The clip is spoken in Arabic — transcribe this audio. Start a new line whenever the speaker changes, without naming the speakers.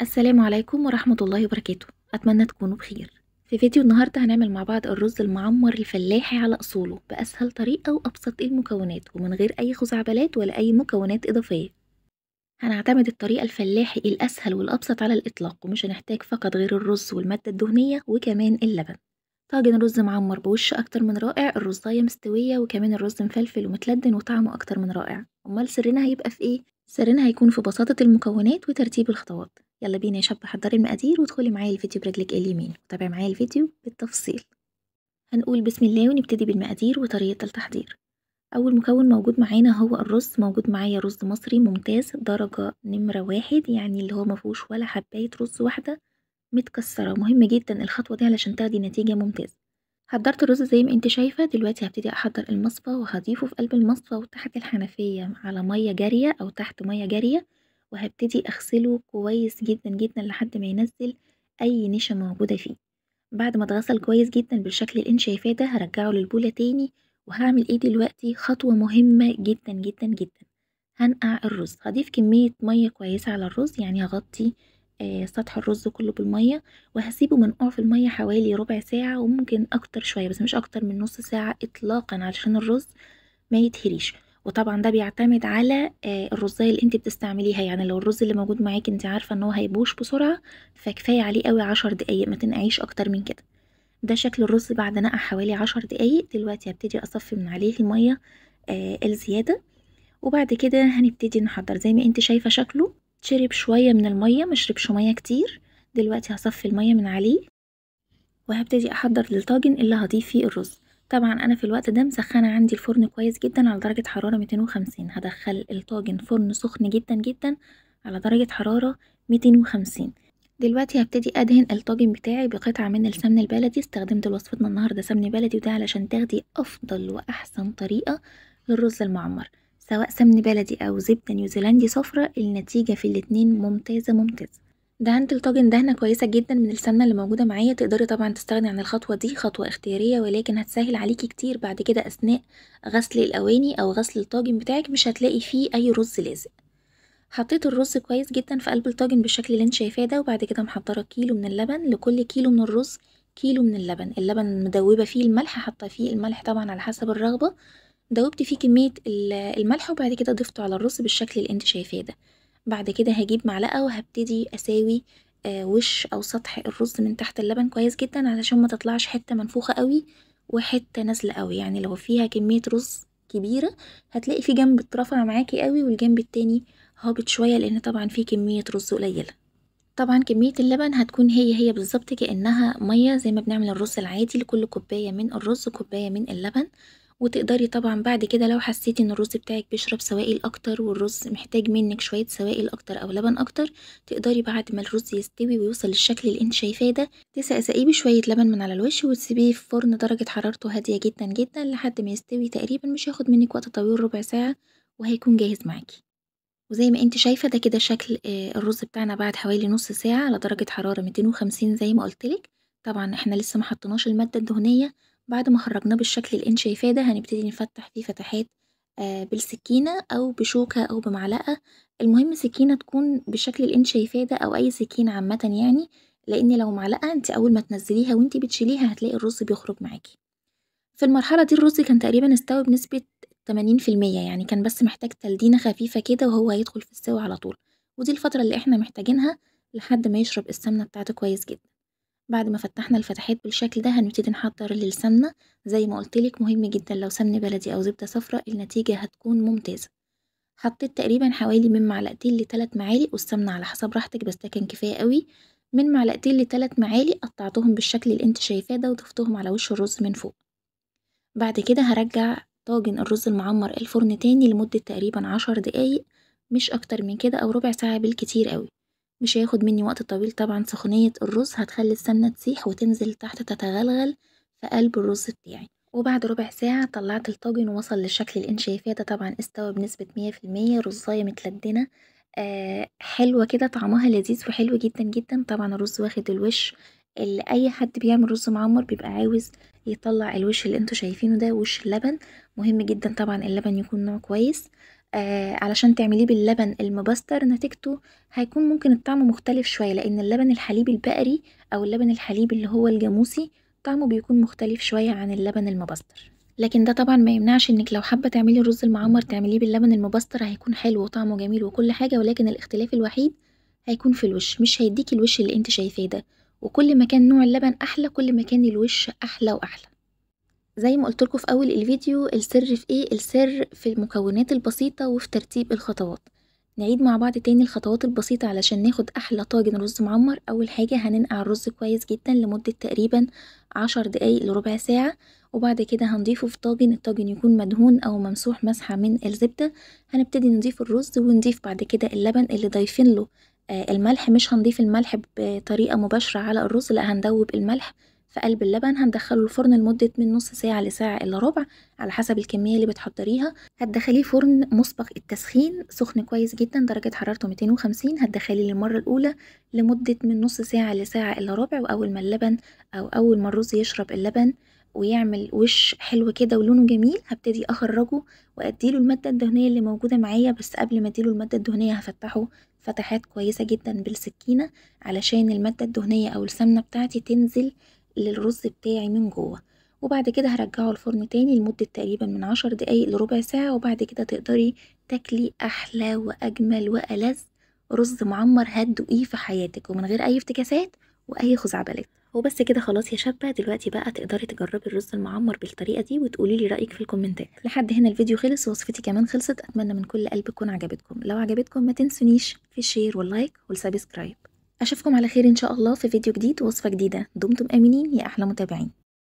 السلام عليكم ورحمة الله وبركاته أتمنى تكونوا بخير في فيديو النهاردة هنعمل مع بعض الرز المعمر الفلاحي على أصوله بأسهل طريقة وأبسط المكونات ومن غير أي خزعبلات ولا أي مكونات إضافية هنعتمد الطريقة الفلاحي الأسهل والأبسط على الإطلاق ومش هنحتاج فقط غير الرز والمادة الدهنية وكمان اللبن طاجن رز معمر بوش أكتر من رائع الرزاية مستوية وكمان الرز مفلفل ومتلدن وطعمه أكتر من رائع أمال سرنا هيبقى في إيه؟ سرنا هيكون في بساطة المكونات وترتيب الخطوات يلا بينا يا شباب حضري المقادير وادخلي معايا الفيديو برجلك اليمين وتابعي معايا الفيديو بالتفصيل هنقول بسم الله ونبتدي بالمقادير وطريقة التحضير أول مكون موجود معانا هو الرز موجود معايا رز مصري ممتاز درجة نمرة واحد يعني اللي هو مفهوش ولا حباية رز واحدة متكسرة مهم جدا الخطوة دي علشان تاخدي نتيجة ممتازة حضرت الرز زي ما انت شايفة دلوقتي هبتدي أحضر المصفى وهضيفه في قلب المصفى وتحت الحنفية على مية جارية أو تحت مية جارية وهبتدي أغسله كويس جدا جدا لحد ما ينزل أي نشا موجودة فيه بعد ما اتغسل كويس جدا بالشكل اللي انت شايفاه ده هرجعه للبولة تاني وهعمل ايه دلوقتي خطوة مهمة جدا جدا جدا هنقع الرز هضيف كمية مية كويسة على الرز يعني هغطي آه سطح الرز كله بالمية وهسيبه منقوع في المية حوالي ربع ساعة وممكن أكتر شوية بس مش أكتر من نص ساعة إطلاقا علشان الرز ما يتهريش وطبعا ده بيعتمد على آه، الرزايه اللي انت بتستعمليها يعني لو الرز اللي موجود معاك انت عارفه ان هو هيبوش بسرعه فكفايه عليه قوي عشر دقايق ما تنقعيش اكتر من كده ده شكل الرز بعد نقع حوالي عشر دقايق دلوقتي هبتدي اصفي من عليه الميه آه الزياده وبعد كده هنبتدي نحضر زي ما انت شايفه شكله شرب شويه من الميه مشربش ميه كتير دلوقتي هصفي الميه من عليه وهبتدي احضر للطاجن اللي هضيف فيه الرز طبعا انا في الوقت ده مسخنه عندي الفرن كويس جدا على درجه حراره 250 هدخل الطاجن فرن سخن جدا جدا على درجه حراره 250 دلوقتي هبتدي ادهن الطاجن بتاعي بقطعه من السمن البلدي استخدمت لوصفتنا النهارده سمن بلدي وده علشان تاخدي افضل واحسن طريقه للرز المعمر سواء سمن بلدي او زبده نيوزيلندي صفراء النتيجه في الاتنين ممتازه ممتازه دهنت الطاجن دهنة كويسة جدا من السمنة اللي موجودة معايا تقدري طبعا تستغني عن الخطوة دي خطوة اختيارية ولكن هتسهل عليكي كتير بعد كده أثناء غسل الأواني أو غسل الطاجن بتاعك مش هتلاقي فيه أي رز لازق حطيت الرز كويس جدا في قلب الطاجن بالشكل اللي انت شايفاه ده وبعد كده محضرة كيلو من اللبن لكل كيلو من الرز كيلو من اللبن اللبن مدوبة فيه الملح حاطة فيه الملح طبعا على حسب الرغبة دوبت فيه كمية الملح وبعد كده ضفته على الرز بالشكل اللي انت شايفاه ده بعد كده هجيب معلقة وهبتدي اساوي آه، وش او سطح الرز من تحت اللبن كويس جدا علشان ما تطلعش حتة منفوخة قوي وحتة نازلة قوي يعني لو فيها كمية رز كبيرة هتلاقي في جنب اترفع معاكي قوي والجنب التاني هابط شوية لان طبعا في كمية رز قليلة طبعا كمية اللبن هتكون هي هي بالظبط كأنها مية زي ما بنعمل الرز العادي لكل كوباية من الرز كوباية من اللبن وتقدري طبعا بعد كده لو حسيتي ان الرز بتاعك بيشرب سوائل اكتر والرز محتاج منك شوية سوائل اكتر او لبن اكتر تقدري بعد ما الرز يستوي ويوصل للشكل اللي انت شايفاه ده تسقسقيه بشوية لبن من على الوش وتسيبيه في فرن درجة حرارته هادية جدا جدا لحد ما يستوي تقريبا مش هياخد منك وقت طويل ربع ساعة وهيكون جاهز معاكي وزي ما انت شايفة ده كده شكل آه، الرز بتاعنا بعد حوالي نص ساعة على درجة حرارة 250 زي ما لك طبعا احنا لسه ما حطيناش المادة الدهنية بعد ما خرجناه بالشكل اللي انت شايفاه ده هنبتدي نفتح فيه فتحات آه، بالسكينة أو بشوكة أو بمعلقة المهم سكينة تكون بالشكل اللي انت شايفاه ده أو أي سكينة عامة يعني لأن لو معلقة انت أول ما تنزليها وانت بتشيليها هتلاقي الرز بيخرج معاكي في المرحلة دي الرز كان تقريبا استوى بنسبة تمانين المية يعني كان بس محتاج تلدينة خفيفة كده وهو هيدخل في السوا على طول ودي الفترة اللي احنا محتاجينها لحد ما يشرب السمنة بتاعته كويس جدا بعد ما فتحنا الفتحات بالشكل ده هنبتدي نحضر للسمنة زي ما قلتلك مهم جدا لو سمن بلدي أو زبدة صفرا النتيجة هتكون ممتازة حطيت تقريبا حوالي من معلقتين لتلات معالق والسمنة على حسب راحتك بس ده كان كفاية قوي من معلقتين لتلات معالق قطعتهم بالشكل اللي انت شايفاه ده وضفتهم على وش الرز من فوق بعد كده هرجع طاجن الرز المعمر الفرن تاني لمدة تقريبا عشر دقايق مش أكتر من كده أو ربع ساعة بالكتير قوي مش هياخد مني وقت طويل طبعا سخونية الرز هتخلي السمنة تسيح وتنزل تحت تتغلغل في قلب الرز بتاعي وبعد ربع ساعة طلعت الطاجن ووصل للشكل اللي انت شايفاه ده طبعا استوى بنسبة مية في المية رزاية متلدنة آه حلوة كده طعمها لذيذ وحلو جدا جدا طبعا الرز واخد الوش اللي اي حد بيعمل رز معمر بيبقى عاوز يطلع الوش اللي انتوا شايفينه ده وش اللبن مهم جدا طبعا اللبن يكون نوع كويس آه علشان تعمليه باللبن المبستر نتيجته هيكون ممكن الطعم مختلف شوية لأن اللبن الحليب البقري أو اللبن الحليب اللي هو الجاموسي طعمه بيكون مختلف شوية عن اللبن المبستر لكن ده طبعا ما يمنعش انك لو حابه تعملي الرز المعمر تعمليه باللبن المبستر هيكون حلو وطعمه جميل وكل حاجه ولكن الاختلاف الوحيد هيكون في الوش مش هيديكي الوش اللي انت شايفاه ده وكل ما كان نوع اللبن احلى كل ما كان الوش احلى واحلى زي ما قلت لكم في اول الفيديو السر في ايه السر في المكونات البسيطه وفي ترتيب الخطوات نعيد مع بعض تاني الخطوات البسيطة علشان ناخد أحلى طاجن رز معمر أول حاجة هننقع الرز كويس جدا لمدة تقريبا عشر دقايق لربع ساعة وبعد كده هنضيفه في طاجن الطاجن يكون مدهون أو ممسوح مسحة من الزبدة هنبتدي نضيف الرز ونضيف بعد كده اللبن اللي ضايفين له آه، الملح مش هنضيف الملح بطريقة مباشرة على الرز لا هندوب الملح في قلب اللبن هندخله الفرن لمدة من نص ساعة لساعة إلا ربع على حسب الكمية اللي بتحضريها هتدخليه فرن مسبق التسخين سخن كويس جدا درجة حرارته 250 هتدخليه للمرة الأولى لمدة من نص ساعة لساعة إلا ربع وأول ما اللبن أو أول ما الرز يشرب اللبن ويعمل وش حلو كده ولونه جميل هبتدي اخرجه واديله المادة الدهنية اللي موجودة معايا بس قبل ما اديله المادة الدهنية هفتحه فتحات كويسة جدا بالسكينة علشان المادة الدهنية او السمنة بتاعتي تنزل للرز بتاعي من جوه وبعد كده هرجعه الفرن تاني لمدة تقريبا من عشر دقايق لربع ساعة وبعد كده تقدري تاكلي أحلى وأجمل وألذ رز معمر هتدوقيه في حياتك ومن غير أي افتكاسات وأي خزعبلات وبس كده خلاص يا شابة دلوقتي بقى تقدري تجربي الرز المعمر بالطريقة دي وتقولي لي رأيك في الكومنتات لحد هنا الفيديو خلص وصفتي كمان خلصت أتمنى من كل قلب تكون عجبتكم لو عجبتكم ما تنسونيش في الشير واللايك والسبسكرايب أشوفكم على خير إن شاء الله في فيديو جديد ووصفة جديدة دمتم آمنين يا أحلى متابعين